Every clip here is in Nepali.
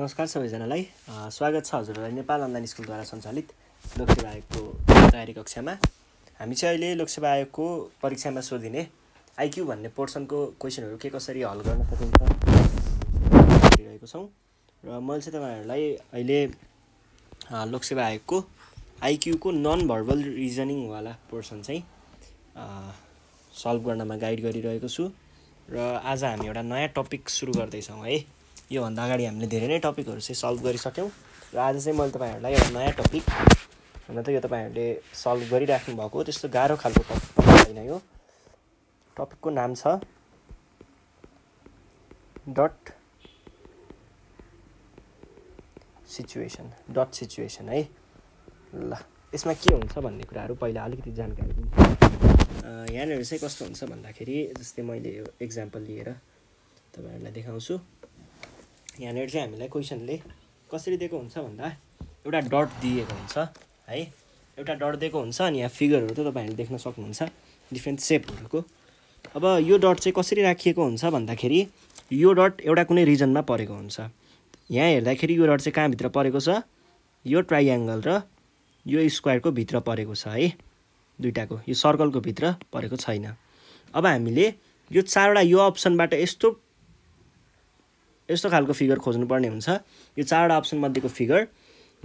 नमस्कार सबैजनालाई स्वागत छ हजुरहरूलाई नेपाल अनलाइन स्कुलद्वारा सञ्चालित लोकसेवा आयोगको तयारी कक्षामा हामी चाहिँ अहिले लोकसेवा आयोगको परीक्षामा सोधिने आइक्यू भन्ने पोर्सनको क्वेसनहरू के कसरी हल गर्न सकिन्छ गरिरहेको छौँ र मैले चाहिँ तपाईँहरूलाई अहिले लोकसेवा आयोगको आइक्यूको नन भर्बल रिजनिङवाला पोर्सन चाहिँ सल्भ गर्नमा गाइड गरिरहेको छु र आज हामी एउटा नयाँ टपिक सुरु गर्दैछौँ है योभन्दा अगाडि हामीले धेरै नै टपिकहरू चाहिँ सल्भ गरिसक्यौँ र आज चाहिँ मैले तपाईँहरूलाई एउटा नयाँ टपिक हुन त यो तपाईँहरूले सल्भ गरिराख्नु भएको त्यस्तो गाह्रो खालको टपिक होइन यो टपिकको नाम छ डट सिचुएसन डट सिचुएसन है ल यसमा के हुन्छ भन्ने कुराहरू पहिला अलिकति जानकारी दिन्छु यहाँनिर चाहिँ कस्तो हुन्छ भन्दाखेरि जस्तै मैले यो इक्जाम्पल लिएर तपाईँहरूलाई देखाउँछु यहाँनिर चाहिँ हामीलाई क्वेसनले कसरी दिएको हुन्छ भन्दा एउटा डट दिएको हुन्छ है एउटा डट दिएको हुन्छ अनि यहाँ फिगरहरू त तपाईँहरूले देख्न सक्नुहुन्छ डिफ्रेन्ट सेपहरूको अब यो डट चाहिँ कसरी राखिएको हुन्छ भन्दाखेरि यो डट एउटा कुनै रिजनमा परेको हुन्छ यहाँ हेर्दाखेरि यो डट चाहिँ कहाँभित्र परेको छ यो ट्राइएङ्गल र यो स्क्वायरको भित्र परेको छ है दुइटाको यो सर्कलको भित्र परेको छैन अब हामीले यो चारवटा यो अप्सनबाट यस्तो यस्तो खालको फिगर खोज्नुपर्ने हुन्छ यो चारवटा अप्सनमध्येको फिगर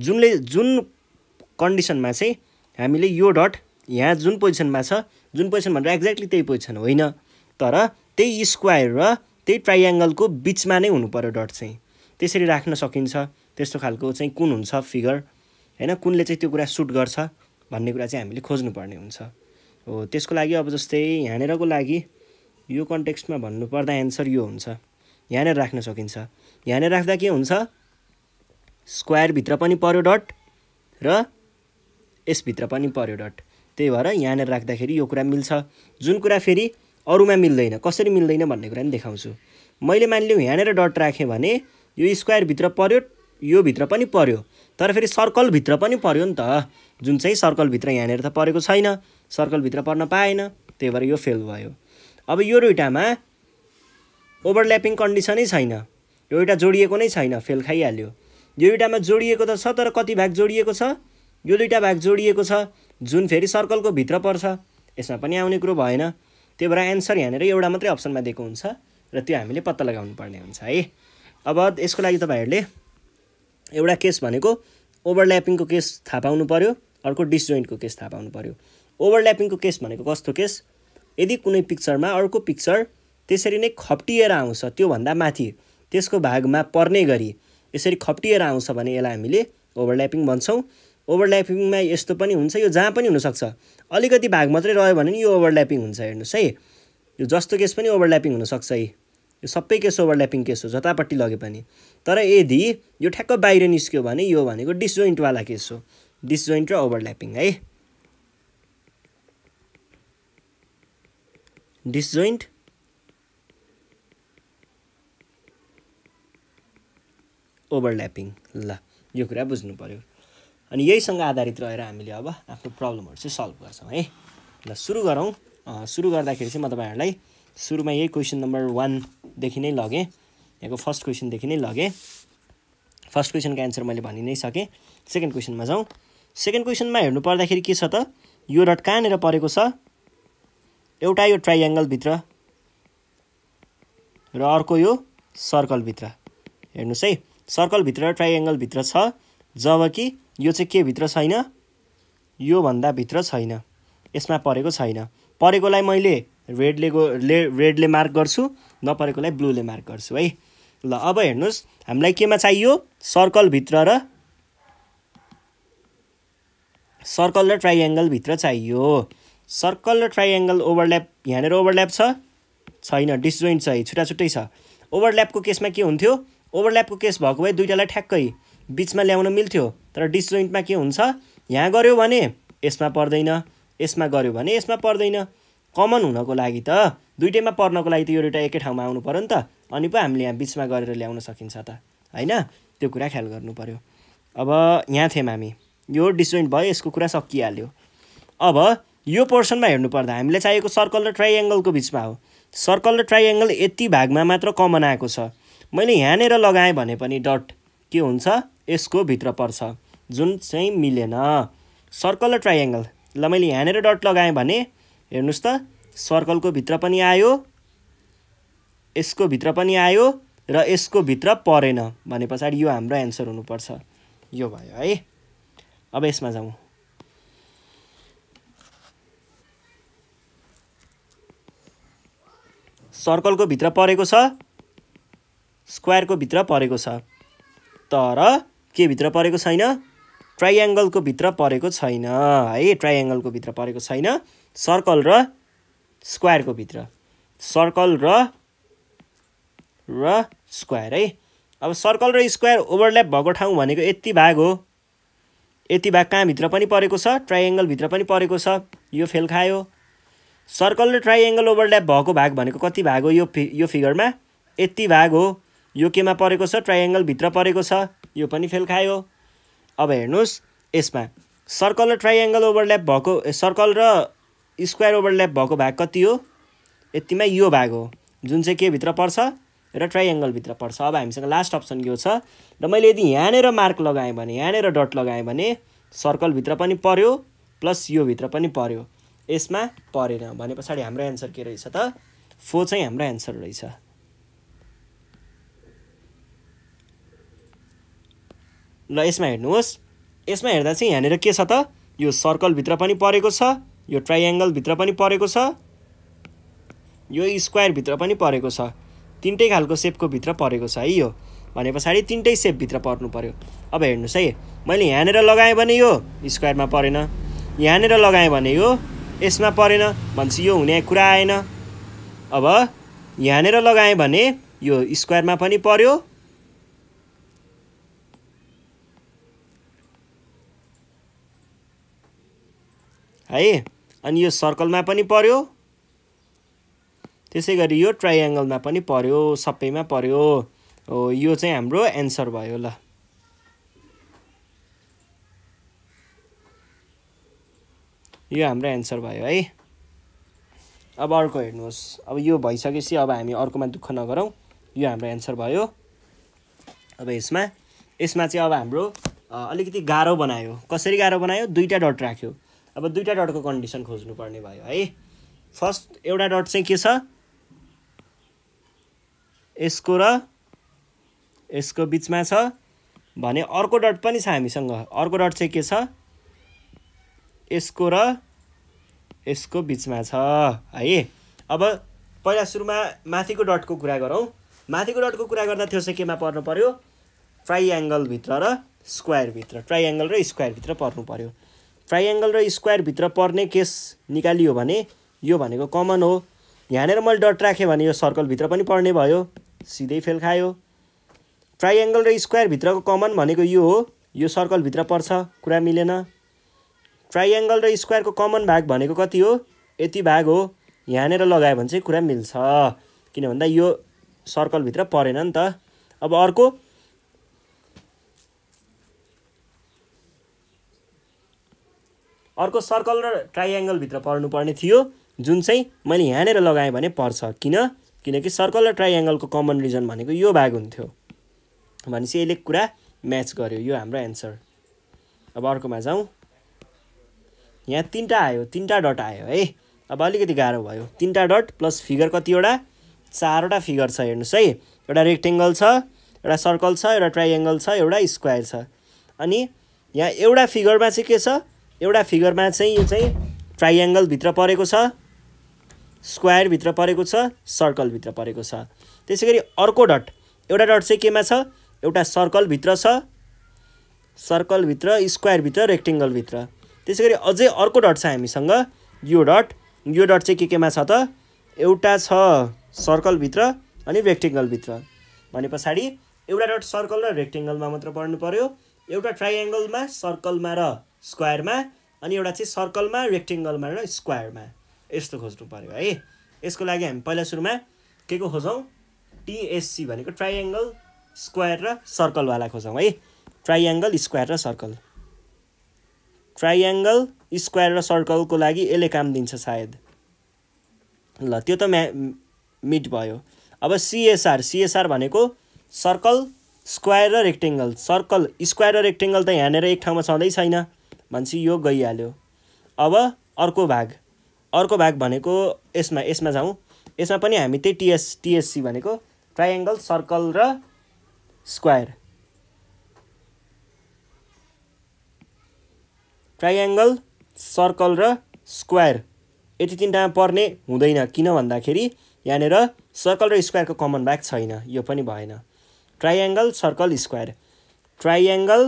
जुनले जुन कन्डिसनमा चाहिँ हामीले यो डट यहाँ जुन पोजिसनमा छ जुन पोजिसन भनेर एक्ज्याक्टली त्यही पोजिसन होइन तर त्यही स्क्वायर र त्यही ट्राइएङ्गलको बिचमा नै हुनु पऱ्यो डट चाहिँ त्यसरी राख्न सकिन्छ त्यस्तो खालको चाहिँ कुन हुन्छ फिगर होइन कुनले चाहिँ त्यो कुरा सुट गर्छ भन्ने कुरा चाहिँ हामीले खोज्नुपर्ने हुन्छ हो त्यसको लागि अब जस्तै यहाँनिरको लागि यो कन्टेक्स्टमा भन्नुपर्दा एन्सर यो हुन्छ यहाँ नै राख्न सकिन्छ यहाँ नै राख्दा के हुन्छ स्क्वायरभित्र पनि पऱ्यो डट र यसभित्र पनि पऱ्यो डट त्यही भएर यहाँनिर राख्दाखेरि यो कुरा मिल्छ जुन कुरा फेरि अरूमा मिल्दैन कसरी मिल्दैन भन्ने कुरा पनि देखाउँछु मैले मानिलिउँ यहाँनिर डट राखेँ भने यो स्क्वायरभित्र पऱ्यो यो भित्र पनि पऱ्यो तर फेरि सर्कलभित्र पनि पऱ्यो नि त जुन चाहिँ सर्कलभित्र यहाँनिर त परेको छैन सर्कलभित्र पर्न पाएन त्यही भएर यो फेल भयो अब यो दुइटामा ओभरल्यापिङ कन्डिसनै छैन यो एउटा जोडिएको नै छैन फेल खाइहाल्यो यो एउटामा जोडिएको त छ तर कति भाग जोडिएको छ यो दुईवटा भाग जोडिएको छ जुन फेरि सर्कलको भित्र पर्छ यसमा पनि आउने कुरो भएन त्यही भएर एन्सर यहाँनिर एउटा मात्रै अप्सनमा दिएको हुन्छ र त्यो हामीले पत्ता लगाउनु पर्ने हुन्छ है अब यसको लागि तपाईँहरूले एउटा केस भनेको ओभरल्यापिङको केस थाहा पाउनु पऱ्यो अर्को डिसजोइन्टको केस थाहा पाउनु पऱ्यो ओभरल्यापिङको केस भनेको कस्तो केस यदि कुनै पिक्चरमा अर्को पिक्चर त्यसरी नै खप्टिएर आउँछ त्योभन्दा माथि त्यसको भागमा पर्ने गरी यसरी खप्टिएर आउँछ भने यसलाई हामीले ओभरल्यापिङ भन्छौँ ओभरल्यापिङमा यस्तो पनि हुन्छ यो जहाँ पनि हुनसक्छ अलिकति भाग मात्रै रह्यो भने नि यो ओभरल्यापिङ हुन्छ हेर्नुहोस् है यो जस्तो केस पनि ओभरल्यापिङ हुनसक्छ है यो सबै केस ओभरल्यापिङ केस हो जतापट्टि लगे पनि तर यदि यो ठ्याक्क बाहिर निस्क्यो भने यो भनेको डिसजोइन्टवाला केस हो डिसजोइन्ट र ओभरल्यापिङ है डिसजोइन्ट ओभरल्यापिङ ल यो कुरा बुझ्नु पऱ्यो अनि यहीसँग आधारित रहेर हामीले अब आफ्नो प्रब्लमहरू चाहिँ सल्भ गर्छौँ है ल सुरु गरौँ सुरु गर्दाखेरि चाहिँ म तपाईँहरूलाई सुरुमा यही क्वेसन नम्बर वानदेखि नै लगेँ यहाँको फर्स्ट क्वेसनदेखि नै लगेँ फर्स्ट क्वेसनको एन्सर मैले भनि नै सकेँ सेकेन्ड क्वेसनमा जाउँ सेकेन्ड क्वेसनमा हेर्नु पर्दाखेरि के छ त यो डट कहाँनिर परेको छ एउटा यो ट्राइएङ्गलभित्र र अर्को यो सर्कलभित्र हेर्नुहोस् है सर्कलभित्र ट्राइएङ्गलभित्र छ जबकि यो चाहिँ के भित्र छैन योभन्दा भित्र छैन यसमा परेको छैन परेकोलाई मैले रेडले गो ले रेडले मार्क गर्छु नपरेकोलाई ब्लूले मार्क गर्छु है ल अब हेर्नुहोस् हामीलाई केमा चाहियो सर्कलभित्र र सर्कल र ट्राइएङ्गलभित्र चाहियो सर्कल र ट्राइएङ्गल ओभरल्याप यहाँनिर ओभरल्याप छैन डिसजोइन्ट छ है छुट्टा छुट्टै छ ओभरल्यापको केसमा के हुन्थ्यो ओभरल्यापको केस भएको भए दुइटालाई ठ्याक्कै बिचमा ल्याउन मिल्थ्यो तर डिसजोइन्टमा के हुन्छ यहाँ गऱ्यो भने यसमा पर्दैन यसमा गऱ्यो भने यसमा पर्दैन कमन हुनको लागि त दुइटैमा पर्नको लागि त यो दुइटा एकै ठाउँमा आउनु पऱ्यो नि त अनि पो हामीले यहाँ बिचमा गरेर ल्याउन सकिन्छ त होइन त्यो कुरा ख्याल गर्नु पऱ्यो अब यहाँ थियौँ हामी यो डिसजोइन्ट भयो यसको कुरा सकिहाल्यो अब यो पोर्सनमा हेर्नुपर्दा हामीलाई चाहिएको सर्कल र ट्राइएङ्गलको बिचमा हो सर्कल र ट्राइएङ्गल यति भागमा मात्र कमन आएको छ मैले यहाँनिर लगाएँ भने पनि डट के हुन्छ यसको भित्र पर्छ जुन चाहिँ मिलेन सर्कल र ट्राइएङ्गल ल मैले यहाँनिर डट लगाएँ भने हेर्नुहोस् त सर्कलको भित्र पनि आयो यसको भित्र पनि आयो र यसको भित्र परेन भने पछाडि यो हाम्रो एन्सर हुनुपर्छ यो भयो है अब यसमा जाउँ सर्कलको भित्र परेको छ स्क्वायरको भित्र परेको छ तर के भित्र परेको छैन ट्राइएङ्गलको भित्र परेको छैन है ट्राइएङ्गलको भित्र परेको छैन सर्कल र स्क्वायरको भित्र सर्कल र र स्क्वायर है अब सर्कल र स्क्वायर ओभरल्याप भएको ठाउँ भनेको यति भाग हो यति भाग कहाँभित्र पनि परेको छ ट्राइएङ्गलभित्र पनि परेको छ यो फेल खायो सर्कल र ट्राइएङ्गल ओभरल्याप भएको भाग भनेको कति भाग हो यो फि यो फिगरमा यति भाग हो यो केमा परेको छ ट्राइएङ्गलभित्र परेको छ यो पनि फेल खायो अब हेर्नुहोस् यसमा सर्कल र ट्राइएङ्गल ओभरल्याप भएको सर्कल र स्क्वायर ओभरल्याप भएको भाग कति हो यतिमा यो भाग हो जुन चाहिँ के भित्र पर्छ र ट्राइएङ्गलभित्र पर्छ अब हामीसँग लास्ट अप्सन यो छ र मैले यदि यहाँनिर मार्क लगाएँ भने यहाँनिर डट लगाएँ भने सर्कलभित्र पनि पर्यो प्लस यो भित्र पनि पर्यो यसमा परेन भने पछाडि हाम्रो एन्सर के रहेछ त फो चाहिँ हाम्रो एन्सर रहेछ ल यसमा हेर्नुहोस् यसमा हेर्दा चाहिँ यहाँनिर के छ त यो सर्कलभित्र पनि परेको छ यो ट्राइएङ्गलभित्र पनि परेको छ यो स्क्वायरभित्र पनि परेको छ तिनटै खालको सेपको भित्र परेको छ है यो भने पछाडि तिनटै सेपभित्र पर्नु पऱ्यो अब हेर्नुहोस् है मैले यहाँनिर लगाएँ भने यो स्क्वायरमा परेन यहाँनिर लगाएँ भने यो यसमा परेन भन्छ यो हुने कुरा आएन अब यहाँनिर लगाएँ भने यो स्क्वायरमा पनि पर्यो है अनि यो सर्कलमा पनि पर्यो त्यसै गरी यो ट्राइएङ्गलमा पनि पर्यो सबैमा पर्यो हो यो चाहिँ हाम्रो एन्सर भयो ल यो हाम्रो एन्सर भयो है अब अर्को हेर्नुहोस् अब यो भइसकेपछि अब हामी अर्कोमा दुःख नगरौँ यो हाम्रो एन्सर भयो अब यसमा यसमा चाहिँ अब हाम्रो अलिकति गाह्रो बनायो कसरी गाह्रो बनायो दुईवटा डट राख्यो अब दुईवटा डटको कन्डिसन खोज्नुपर्ने भयो है फर्स्ट एउटा डट चाहिँ के छ यसको र यसको बिचमा छ भने अर्को डट पनि छ हामीसँग अर्को डट चाहिँ के छ यसको र यसको बिचमा छ है अब पहिला सुरुमा माथिको डटको कुरा गरौँ माथिको डटको कुरा गर्दा त्यो चाहिँ केमा पर्नु पऱ्यो ट्राइएङ्गलभित्र र स्क्वायरभित्र ट्राइएङ्गल र स्क्वायरभित्र पर्नु पऱ्यो ट्राइएङ्गल र स्क्वायरभित्र पर्ने केस निकालियो भने यो भनेको कमन हो यहाँनिर मैले डट राखेँ भने यो सर्कलभित्र पनि पर्ने भयो सिधै फेल खायो ट्राइएङ्गल र स्क्वायरभित्रको कमन भनेको यो हो यो सर्कलभित्र पर्छ कुरा मिलेन ट्राइएङ्गल र स्क्वायरको कमन भाग भनेको कति हो यति भाग हो यहाँनिर लगायो भने चाहिँ कुरा मिल्छ किन भन्दा यो सर्कलभित्र परेन नि त अब अर्को अर्को सर्कल र ट्राइएङ्गलभित्र पर्नुपर्ने थियो जुन चाहिँ मैले यहाँनिर लगाएँ भने पर्छ किन किनकि सर्कल र ट्राइएङ्गलको कमन रिजन भनेको यो भाग हुन्थ्यो भनेपछि यसले कुरा म्याच गर्यो यो हाम्रो एन्सर अब अर्कोमा जाउँ यहाँ तिनवटा आयो तिनवटा डट आयो है अब अलिकति गाह्रो भयो तिनवटा डट प्लस फिगर कतिवटा चारवटा फिगर छ हेर्नुहोस् है एउटा रेक्टेङ्गल छ एउटा सर्कल छ एउटा ट्राइएङ्गल छ एउटा स्क्वायर छ अनि यहाँ एउटा फिगरमा चाहिँ के छ एउटा फिगरमा चाहिँ यो चाहिँ ट्राइएङ्गलभित्र परेको छ स्क्वायरभित्र परेको छ सर्कलभित्र परेको छ त्यसै गरी अर्को डट एउटा डट चाहिँ केमा छ एउटा सर्कलभित्र छ सर्कलभित्र स्क्वायरभित्र रेक्टेङ्गलभित्र त्यसै गरी अझै अर्को डट छ हामीसँग यो डट यो डट चाहिँ के केमा छ त एउटा छ सर्कलभित्र अनि रेक्टेङ्गलभित्र भने पछाडि एउटा डट सर्कल र रेक्टेङ्गलमा मात्र पर्नु पऱ्यो एउटा ट्राइएङ्गलमा सर्कलमा र स्क्वायरमा अनि एउटा चाहिँ सर्कलमा रेक्टेङ्गलमा र स्क्वायरमा यस्तो खोज्नु पऱ्यो है यसको लागि हामी पहिला सुरुमा के को खोजौँ टिएससी भनेको ट्राइएङ्गल स्क्वायर र सर्कलवाला खोजौँ है ट्राइएङ्गल स्क्वायर र सर्कल ट्राइएङ्गल स्क्वायर र सर्कलको लागि यसले काम दिन्छ सायद ल त्यो त म्या मिट भयो अब सिएसआर सिएसआर भनेको सर्कल स्क्वायर र रेक्टेङ्गल सर्कल स्क्वायर र रेक्टेङ्गल त यहाँनिर एक ठाउँमा छँदै छैन भनेपछि यो गइहाल्यो अब अर्को भाग अर्को भाग भनेको यसमा यसमा जाउँ यसमा पनि हामी त्यही टिएस टिएससी भनेको ट्राइएङ्गल सर्कल र स्क्वायर ट्राइएङ्गल सर्कल र स्क्वायर यति तिनवटा पर्ने हुँदैन किन भन्दाखेरि यहाँनिर सर्कल र स्क्वायरको कमन भाग छैन यो पनि भएन triangle circle square triangle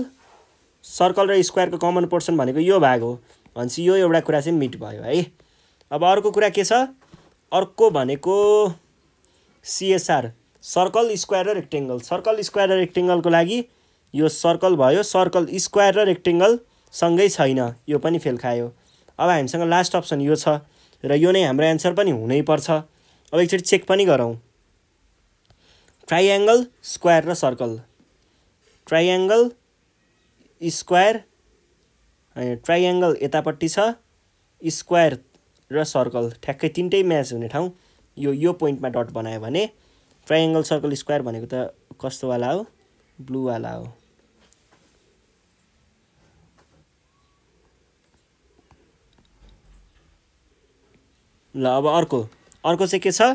circle र स्क्वायरको कमन पोर्सन भनेको यो भाग हो भनेपछि यो एउटा कुरा चाहिँ मिट भयो है अब अर्को कुरा के छ अर्को भनेको सिएसआर सर्कल स्क्वायर र रेक्टेङ्गल सर्कल स्क्वायर र रेक्टेङ्गलको लागि यो सर्कल भयो सर्कल स्क्वायर र रेक्टेङ्गल सँगै छैन यो पनि फेल खायो अब हामीसँग लास्ट अप्सन यो छ र यो नै हाम्रो एन्सर पनि हुनैपर्छ अब एकचोटि चेक पनि गरौँ ट्राइएङ्गल स्क्वायर र सर्कल ट्राइएङ्गल स्क्वायर ट्राइएङ्गल यतापट्टि छ स्क्वायर र सर्कल ठ्याक्कै तिनटै म्याच हुने ठाउँ यो यो पोइन्टमा डट बनायो भने ट्राइएङ्गल सर्कल स्क्वायर भनेको त कस्तोवाला हो ब्लुवाला हो ल अब अर्को अर्को चाहिँ के छ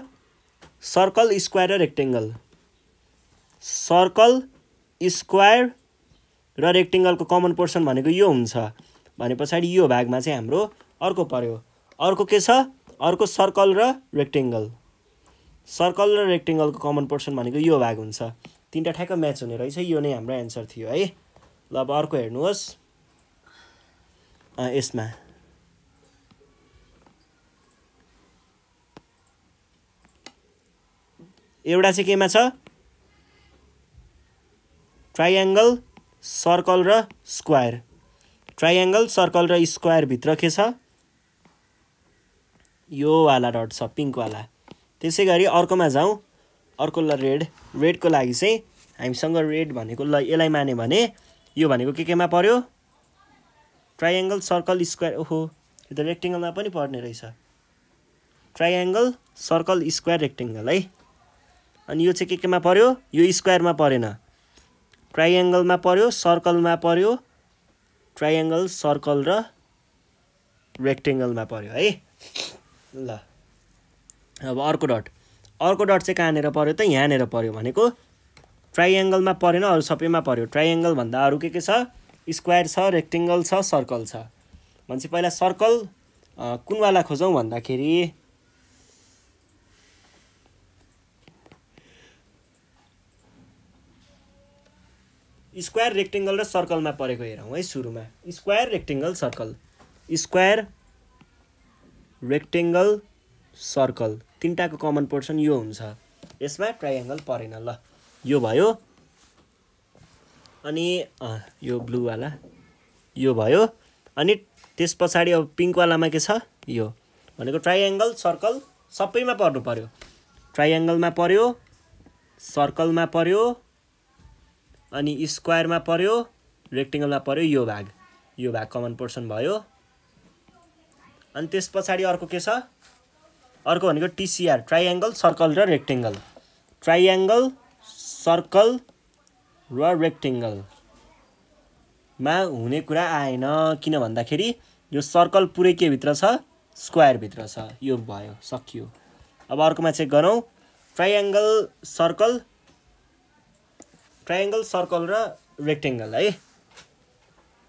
सर्कल स्क्वायर र रेक्टेङ्गल सर्कल स्क्वायर र रेक्टेङ्गलको कमन पोर्सन भनेको यो हुन्छ भने पछाडि यो भागमा चाहिँ हाम्रो अर्को पऱ्यो अर्को के छ अर्को सर्कल र रेक्टेङ्गल सर्कल र रेक्टेङ्गलको कमन पोर्सन भनेको यो भाग हुन्छ तिनवटा ठ्याक्क म्याच हुने रहेछ यो नै हाम्रो एन्सर थियो है ल अब अर्को हेर्नुहोस् यसमा एउटा चाहिँ केमा छ ट्राइएङ्गल सर्कल र स्क्वायर ट्राइएङ्गल सर्कल र स्क्वायरभित्र के छ योवाला डट छ पिङ्कवाला त्यसै गरी अर्कोमा जाउँ अर्को ल रेड रेडको लागि चाहिँ हामीसँग रेड भनेको ल यसलाई माने भने यो भनेको के केमा पर्यो ट्राइएङ्गल सर्कल स्क्वायर ओहो यो त रेक्टेङ्गलमा पनि पर्ने रहेछ ट्राइएङ्गल सर्कल स्क्वायर रेक्टेङ्गल है अनि यो चाहिँ के केमा पर्यो यो स्क्वायरमा परेन ट्राइएङ्गलमा पर्यो सर्कलमा पर्यो ट्राइएङ्गल सर्कल र रेक्टेङ्गलमा पर्यो है ल अब अर्को डट अर्को डट चाहिँ कहाँनिर पर्यो त यहाँनिर पर्यो भनेको ट्राइएङ्गलमा परेन अरू सबैमा पर्यो ट्राइएङ्गलभन्दा अरू के के छ स्क्वायर छ रेक्टेङ्गल छ सर्कल छ भनेपछि पहिला सर्कल कुनवाला खोजौँ भन्दाखेरि स्क्वायर रेक्टेङ्गल र सर्कलमा परेको हेरौँ है सुरुमा square rectangle circle square rectangle circle तिनवटाको कमन पोर्सन यो हुन्छ यसमा ट्राइएङ्गल परेन ल यो भयो अनि यो ब्लुवाला यो भयो अनि त्यस पछाडि अब पिङ्कवालामा के छ यो भनेको ट्राइएङ्गल सर्कल सबैमा पर्नु पऱ्यो ट्राइएङ्गलमा पऱ्यो सर्कलमा पऱ्यो अनि स्क्वायरमा पऱ्यो रेक्टेङ्गलमा पऱ्यो यो भाग यो भाग कमन पोर्सन भयो अनि त्यस पछाडि अर्को के छ अर्को भनेको टिसिआर ट्राइएङ्गल सर्कल र रेक्टेङ्गल ट्राइएङ्गल सर्कल र रेक्टेङ्गलमा हुने कुरा आएन किन भन्दाखेरि यो सर्कल पुरै के भित्र छ स्क्वायरभित्र छ यो भयो सकियो अब अर्कोमा चेक गरौँ ट्राइएङ्गल सर्कल ट्राइङ्गल सर्कल र रेक्टेङ्गल है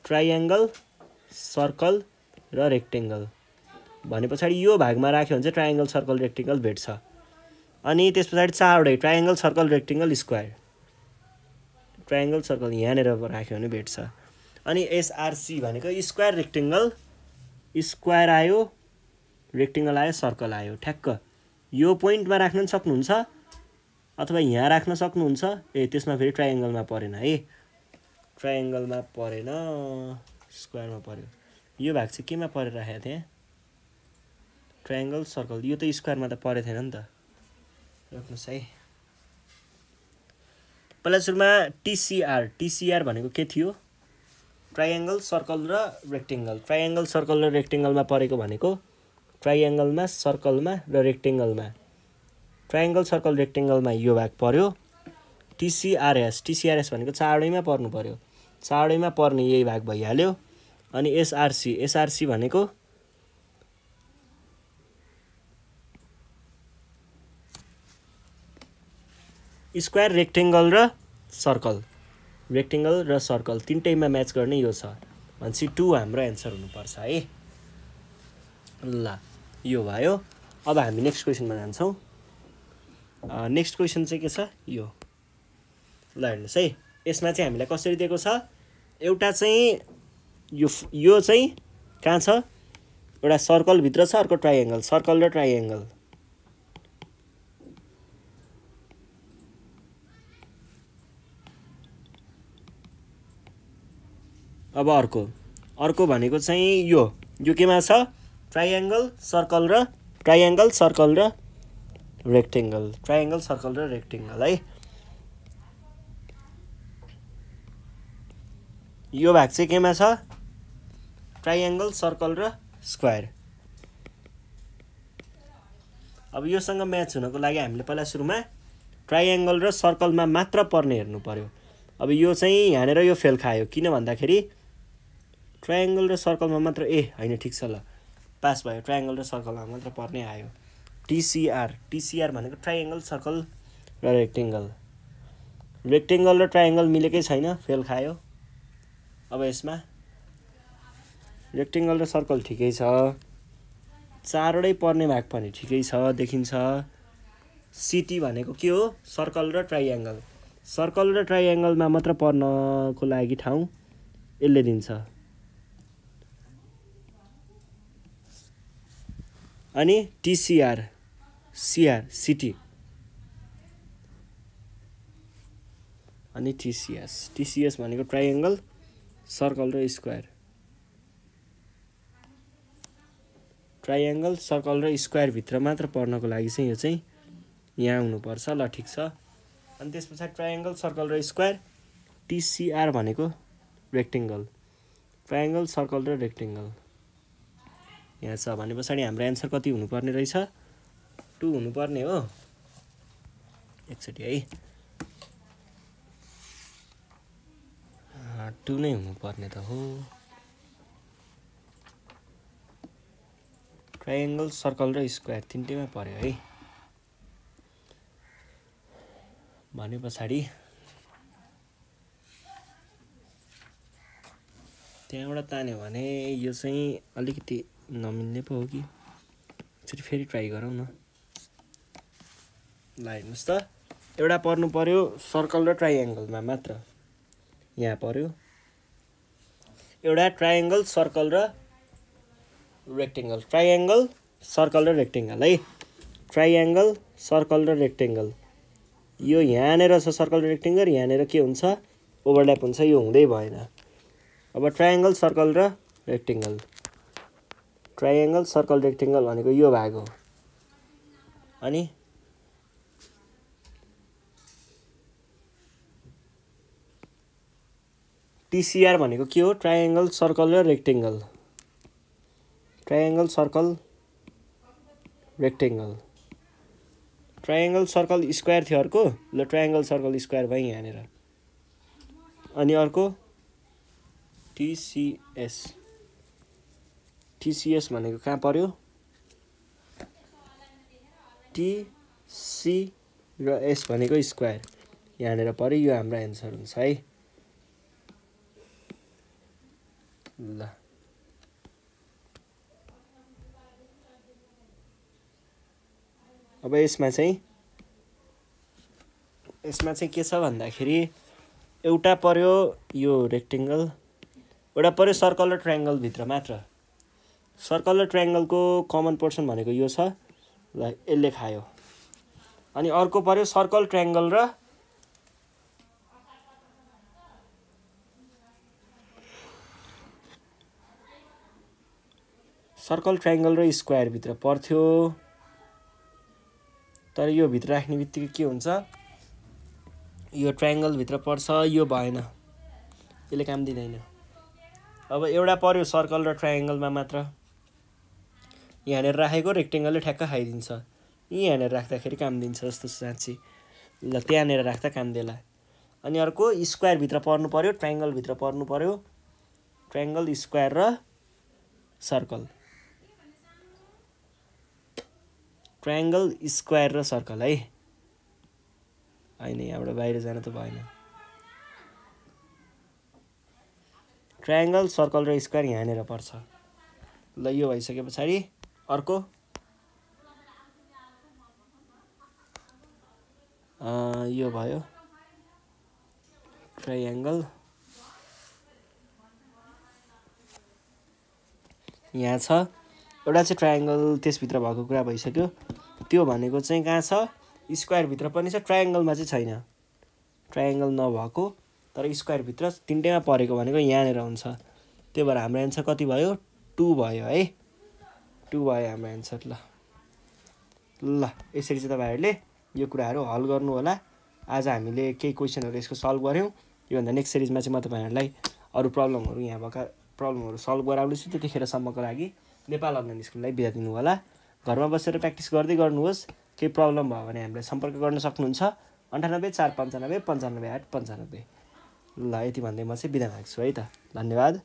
ट्राइएङ्गल सर्कल र रेक्टेङ्गल भने पछाडि यो भागमा राख्यो भने चाहिँ ट्राइङ्गल सर्कल रेक्टेङ्गल भेट्छ अनि त्यस पछाडि चारवटै triangle circle rectangle square triangle circle यहाँनिर राख्यो भने भेट्छ अनि एसआरसी भनेको स्क्वायर रेक्टेङ्गल स्क्वायर आयो रेक्टेङ्गल आयो सर्कल आयो ठ्याक्क यो पोइन्टमा राख्न सक्नुहुन्छ अथवा यहाँ राख्न सक्नुहुन्छ ए त्यसमा फेरि ट्राइएङ्गलमा परेन है ट्राइएङ्गलमा परेन स्क्वायरमा पऱ्यो यो भाग चाहिँ केमा परेर राखेको थिएँ ट्राइएङ्गल सर्कल यो त स्क्वायरमा त परेको थिएन नि त राख्नुहोस् है पहिला सुरुमा टिसिआर टिसिआर भनेको के थियो ट्राइएङ्गल सर्कल र रेक्टेङ्गल ट्राइएङ्गल सर्कल र रेक्टेङ्गलमा परेको भनेको ट्राइएङ्गलमा सर्कलमा र रेक्टेङ्गलमा ट्राइङ्गल सर्कल रेक्टेङ्गलमा यो भाग पऱ्यो टिसिआरएस टिसिआरएस भनेको चाँडैमा पर्नु पऱ्यो चाँडैमा पर्ने यही भाग भइहाल्यो अनि एसआरसी एसआरसी भनेको स्क्वायर रेक्टेङ्गल र सर्कल रेक्टेङ्गल र सर्कल तिनटैमा म्याच गर्ने यो छ भनेपछि टु हाम्रो एन्सर हुनुपर्छ है ल यो भयो अब हामी नेक्स्ट क्वेसनमा जान्छौँ नेक्स्ट क्वेसन चाहिँ के छ यो ल हेर्नुहोस् है यसमा चाहिँ हामीलाई कसरी दिएको छ एउटा चाहिँ यो यो चाहिँ कहाँ छ एउटा सर्कलभित्र छ अर्को ट्राइएङ्गल सर्कल र ट्राइएङ्गल अब अर्को अर्को भनेको चाहिँ यो यो केमा छ ट्राइएङ्गल सर्कल र ट्राइएङ्गल सर्कल र रेक्टेङ्गल ट्राइएङ्गल सर्कल र रेक्टेङ्गल है यो भाग चाहिँ केमा छ ट्राइएङ्गल सर्कल र स्क्वायर अब योसँग म्याच हुनको लागि हामीले पहिला सुरुमा ट्राइएङ्गल र सर्कलमा मात्र पर्ने हेर्नु पऱ्यो अब यो चाहिँ यहाँनिर यो फेल खायो किन भन्दाखेरि ट्राइएङ्गल र सर्कलमा मात्र ए होइन ठिक छ ल पास भयो ट्राइएङ्गल र सर्कलमा मात्र पर्ने आयो टिसिआर टिसिआर भनेको ट्राइएङ्गल सर्कल र रेक्टेङ्गल रेक्टेङ्गल र ट्राइएङ्गल मिलेकै छैन फेल खायो अब यसमा रेक्टेङ्गल र सर्कल ठिकै छ चारवटै पर्ने भाग पनि ठिकै छ देखिन्छ सिटी भनेको के हो सर्कल र ट्राइएङ्गल सर्कल र ट्राइएङ्गलमा मात्र पर्नको लागि ठाउँ यसले दिन्छ अनि टिसिआर सिआर सिटी अनि टिसिएस टिसिएस भनेको ट्राइएङ्गल सर्कल र स्क्वायर ट्राइएङ्गल सर्कल र स्क्वायरभित्र मात्र पर्नको लागि चाहिँ यो चाहिँ यहाँ हुनुपर्छ ल ठिक छ अनि त्यस पछाडि ट्राइएङ्गल सर्कल र स्क्वायर टिसिआर भनेको रेक्टेङ्गल ट्राइएङ्गल सर्कल र रेक्टेङ्गल यहाँ छ भने पछाडि हाम्रो एन्सर कति हुनुपर्ने रहेछ टु हुनुपर्ने हो एकचोटि है टु नै हुनुपर्ने त हो ट्राइङ्गल सर्कल र स्क्वायर तिनटैमा पऱ्यो है भने पछाडि त्यहाँबाट तान्यो भने यो चाहिँ अलिकति नमिल्ने पो हो कि फेरि फेरि ट्राई गरौँ न ल हेर्नुहोस् त एउटा पर्नु पऱ्यो सर्कल र ट्राइएङ्गलमा मात्र यहाँ पऱ्यो एउटा ट्राइएङ्गल सर्कल र रेक्टेङ्गल ट्राइएङ्गल सर्कल र रेक्टेङ्गल है ट्राइएङ्गल सर्कल र रेक्टेङ्गल यो यहाँनिर छ सर्कल र रेक्टेङ्गल यहाँनिर के हुन्छ ओभरल्याप हुन्छ यो हुँदै भएन अब ट्राइएङ्गल सर्कल र रेक्टेङ्गल ट्राइएङ्गल सर्कल रेक्टेङ्गल भनेको यो भाग हो अनि टिसिआर भनेको के हो ट्राइएङ्गल सर्कल र rectangle triangle circle rectangle triangle circle square थियो अर्को ल ट्राइएङ्गल सर्कल स्क्वायर भयो यहाँनिर अनि अर्को टिसिएस टिसिएस भनेको कहाँ पऱ्यो टिसी र एस भनेको स्क्वायर यहाँनिर पऱ्यो यो हाम्रो एन्सर हुन्छ है ल अब यसमा चाहिँ यसमा चाहिँ के छ भन्दाखेरि एउटा पर्यो यो रेक्टेङ्गल एउटा पर्यो सर्कल र ट्रायङ्गलभित्र मात्र सर्कल र ट्रायङ्गलको कमन पोर्सन भनेको यो छ ल यसले खायो अनि अर्को पर्यो सर्कल ट्रायङ्गल र सर्कल ट्राइङ्गल र स्क्वायरभित्र पर्थ्यो तर यो भित्र राख्ने बित्तिकै के हुन्छ यो ट्राइङ्गलभित्र पर्छ यो भएन यसले काम दिँदैन अब एउटा पर्यो सर्कल र ट्राइङ्गलमा मात्र यहाँनिर राखेको रेक्टेङ्गलले ठ्याक्क खाइदिन्छ यहीँ यहाँनिर राख्दाखेरि काम दिन्छ जस्तो साँच्ची ल त्यहाँनिर राख्दा काम दिएला अनि अर्को स्क्वायरभित्र पर्नु पऱ्यो ट्राइङ्गलभित्र पर्नु पऱ्यो ट्राइङ्गल स्क्वायर र सर्कल ट्राइङ्गल स्क्वायर र सर्कल है होइन यहाँबाट बाहिर जान त भएन ट्राइङ्गल सर्कल र स्क्वायर यहाँनिर पर्छ ल यो भइसके पछाडि अर्को यो भयो ट्राइङ्गल यहाँ छ एउटा चाहिँ ट्राइङ्गल त्यसभित्र भएको कुरा भइसक्यो त्यो भनेको चाहिँ कहाँ छ स्क्वायरभित्र पनि छ ट्राइङ्गलमा चाहिँ छैन ट्राइङ्गल नभएको तर स्क्वायरभित्र तिनटैमा परेको भनेको यहाँनिर हुन्छ त्यही भएर हाम्रो एन्सर कति भयो टु भयो है टु भयो हाम्रो एन्सर ल ल यसरी चाहिँ तपाईँहरूले यो कुराहरू हल गर्नु होला आज हामीले केही क्वेसनहरू यसको सल्भ गऱ्यौँ योभन्दा नेक्स्ट सिरिजमा चाहिँ म तपाईँहरूलाई अरू प्रब्लमहरू यहाँ भएका प्रब्लमहरू सल्भ गराउँदैछु त्यतिखेरसम्मको लागि नेपाल अनलाइन स्कुललाई बिदा दिनु होला घरमा बसेर प्र्याक्टिस गर्दै गर्नुहोस् केही प्रब्लम भयो भने हामीलाई सम्पर्क गर्न सक्नुहुन्छ अन्ठानब्बे चार पन्चानब्बे पन्चानब्बे आठ पन्चानब्बे ल यति भन्दै म चाहिँ बिदा माग्छु है त धन्यवाद